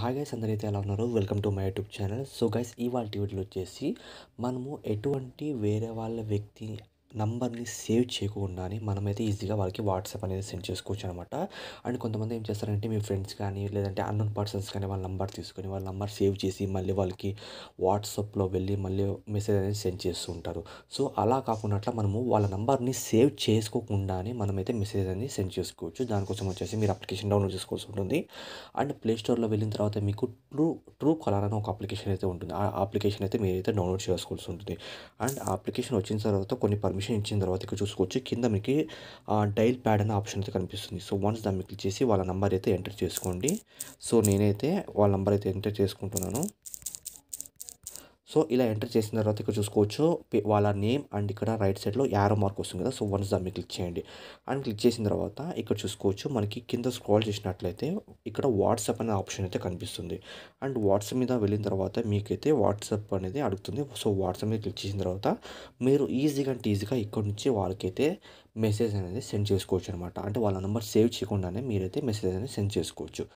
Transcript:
hi guys అందరైతే ఎలా ఉన్నారు welcome to my YouTube channel so guys ఇవాళ వీడియోలో వచ్చేసి మనము ఎటువంటి వేరే వాళ్ళ వ్యక్తి నంబర్ని సేవ్ చేయకుండానే మనమైతే ఈజీగా వాళ్ళకి వాట్సాప్ అనేది సెండ్ చేసుకోవచ్చు అనమాట అండ్ కొంతమంది ఏం చేస్తారంటే మీ ఫ్రెండ్స్ కానీ లేదంటే అన్నోన్ పర్సన్స్ కానీ వాళ్ళ నంబర్ తీసుకొని వాళ్ళ నంబర్ సేవ్ చేసి మళ్ళీ వాళ్ళకి వాట్సాప్లో వెళ్ళి మళ్ళీ మెసేజ్ అనేది సెండ్ చేస్తూ ఉంటారు సో అలా కాకుండా మనము వాళ్ళ నంబర్ని సేవ్ చేసుకోకుండానే మనమైతే మెసేజ్ అనేది సెండ్ చేసుకోవచ్చు దానికోసం వచ్చేసి మీరు అప్లికేషన్ డౌన్లోడ్ చేసుకోవాల్సి ఉంటుంది అండ్ ప్లేస్టోర్లో వెళ్ళిన తర్వాత మీకు ట్రూ ట్రూ కలర్ అనే ఒక అప్లికేషన్ అయితే ఉంటుంది ఆ అప్లికేషన్ అయితే మీరైతే డౌన్లోడ్ చేసుకోవాల్సి ఉంటుంది అండ్ ఆ అప్లికేషన్ వచ్చిన తర్వాత కొన్ని పర్మిషన్ నోటిఫికేషన్ ఇచ్చిన తర్వాత ఇక్కడ చూసుకోవచ్చు కింద మీకు డైల్ ప్యాడ్ అనే ఆప్షన్ అయితే కనిపిస్తుంది సో వన్స్ దాన్ని క్లిక్ చేసి వాళ్ళ నెంబర్ అయితే ఎంటర్ చేసుకోండి సో నేనైతే వాళ్ళ నెంబర్ అయితే ఎంటర్ చేసుకుంటున్నాను సో ఇలా ఎంటర్ చేసిన తర్వాత ఇక్కడ చూసుకోవచ్చు వాళ్ళ నేమ్ అండ్ ఇక్కడ రైట్ సైడ్లో యారో మార్క్ వస్తుంది కదా సో వన్స్ దాన్ని క్లిక్ చేయండి అండ్ క్లిక్ చేసిన తర్వాత ఇక్కడ చూసుకోవచ్చు మనకి కింద స్క్రాల్ చేసినట్లయితే ఇక్కడ వాట్సాప్ అనే ఆప్షన్ అయితే కనిపిస్తుంది అండ్ వాట్సాప్ మీద వెళ్ళిన తర్వాత మీకైతే వాట్సాప్ అనేది అడుగుతుంది సో వాట్సాప్ మీద క్లిక్ చేసిన తర్వాత మీరు ఈజీగా అంటే ఈజీగా ఇక్కడ నుంచి వాళ్ళకైతే మెసేజ్ అనేది సెండ్ చేసుకోవచ్చు అనమాట అంటే వాళ్ళ నెంబర్ సేవ్ చేయకుండానే మీరైతే మెసేజ్ అనేది సెండ్ చేసుకోవచ్చు